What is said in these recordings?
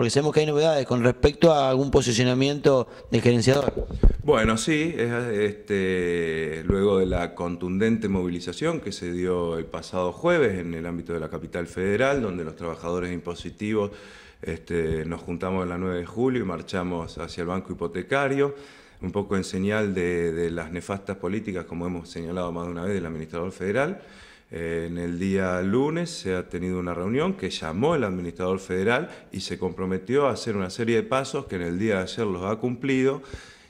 porque sabemos que hay novedades con respecto a algún posicionamiento del gerenciador. Bueno, sí, este, luego de la contundente movilización que se dio el pasado jueves en el ámbito de la capital federal, donde los trabajadores impositivos este, nos juntamos la 9 de julio y marchamos hacia el banco hipotecario un poco en señal de, las nefastas políticas, como hemos señalado más de una vez, del administrador federal. Eh, en el día lunes se ha tenido una reunión que llamó el administrador federal y se comprometió a hacer una serie de pasos que en el día de ayer los ha cumplido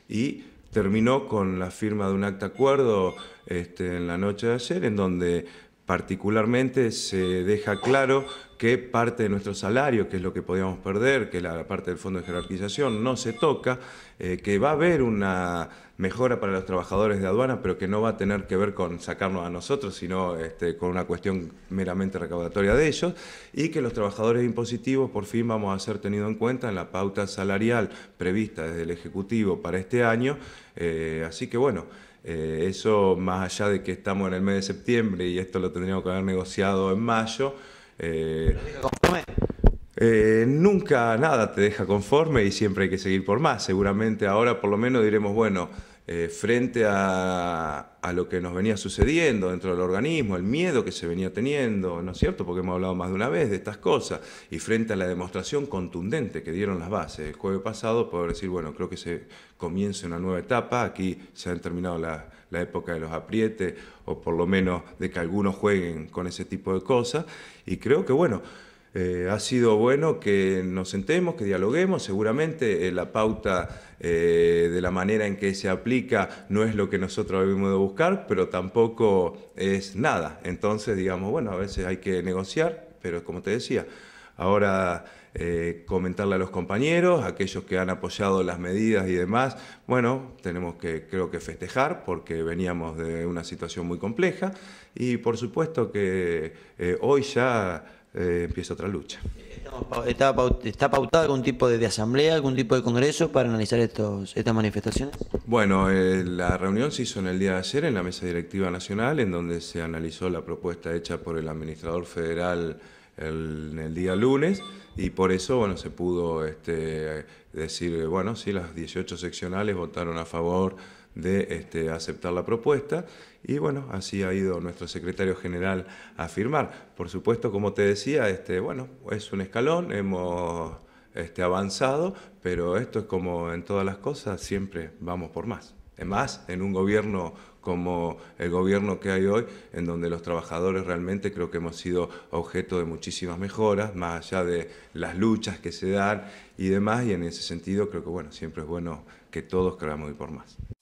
y terminó con la firma de un acta acuerdo este, en la noche de ayer, en donde Particularmente se deja claro que parte de nuestro salario, que es lo que podíamos perder, que la parte del fondo de jerarquización no se toca, eh, que va a haber una mejora para los trabajadores de aduana, pero que no va a tener que ver con sacarnos a nosotros, sino este, con una cuestión meramente recaudatoria de ellos, y que los trabajadores impositivos por fin vamos a ser tenidos en cuenta en la pauta salarial prevista desde el Ejecutivo para este año. Eh, así que bueno. Eh, eso, más allá de que estamos en el mes de septiembre y esto lo tendríamos que haber negociado en mayo, eh, eh, nunca nada te deja conforme y siempre hay que seguir por más. Seguramente ahora por lo menos diremos, bueno, eh, frente a, lo que nos venía sucediendo dentro del organismo, el miedo que se venía teniendo, ¿no es cierto? Porque hemos hablado más de una vez de estas cosas, y frente a la demostración contundente que dieron las bases el jueves pasado, puedo decir, bueno, creo que se comienza una nueva etapa, aquí se ha terminado la, la época de los aprietes, o por lo menos de que algunos jueguen con ese tipo de cosas, y creo que, bueno, eh, ha sido bueno que nos sentemos, que dialoguemos. Seguramente eh, la pauta eh, de la manera en que se aplica no es lo que nosotros habíamos de buscar, pero tampoco es nada. Entonces, digamos, bueno, a veces hay que negociar, pero como te decía, ahora comentarle a los compañeros, aquellos que han apoyado las medidas y demás, bueno, tenemos que creo que festejar porque veníamos de una situación muy compleja y por supuesto que hoy ya... Eh, empieza otra lucha. ¿Está, pautada algún tipo de, asamblea, algún tipo de congreso para analizar estos, estas manifestaciones? Bueno, eh, la reunión se hizo en el día de ayer en la Mesa Directiva Nacional, en donde se analizó la propuesta hecha por el administrador federal en el día lunes. Y por eso, bueno, se pudo este, decir, bueno, sí, las 18 seccionales votaron a favor de este, aceptar la propuesta y bueno, así ha ido nuestro secretario general a firmar. Por supuesto, como te decía, este, bueno, es un escalón, hemos avanzado, pero esto es como en todas las cosas, siempre vamos por más más en un gobierno como el gobierno que hay hoy, en donde los trabajadores realmente creo que hemos sido objeto de muchísimas mejoras, más allá de las luchas que se dan y demás, y en ese sentido creo que bueno, siempre es bueno que todos creamos y por más.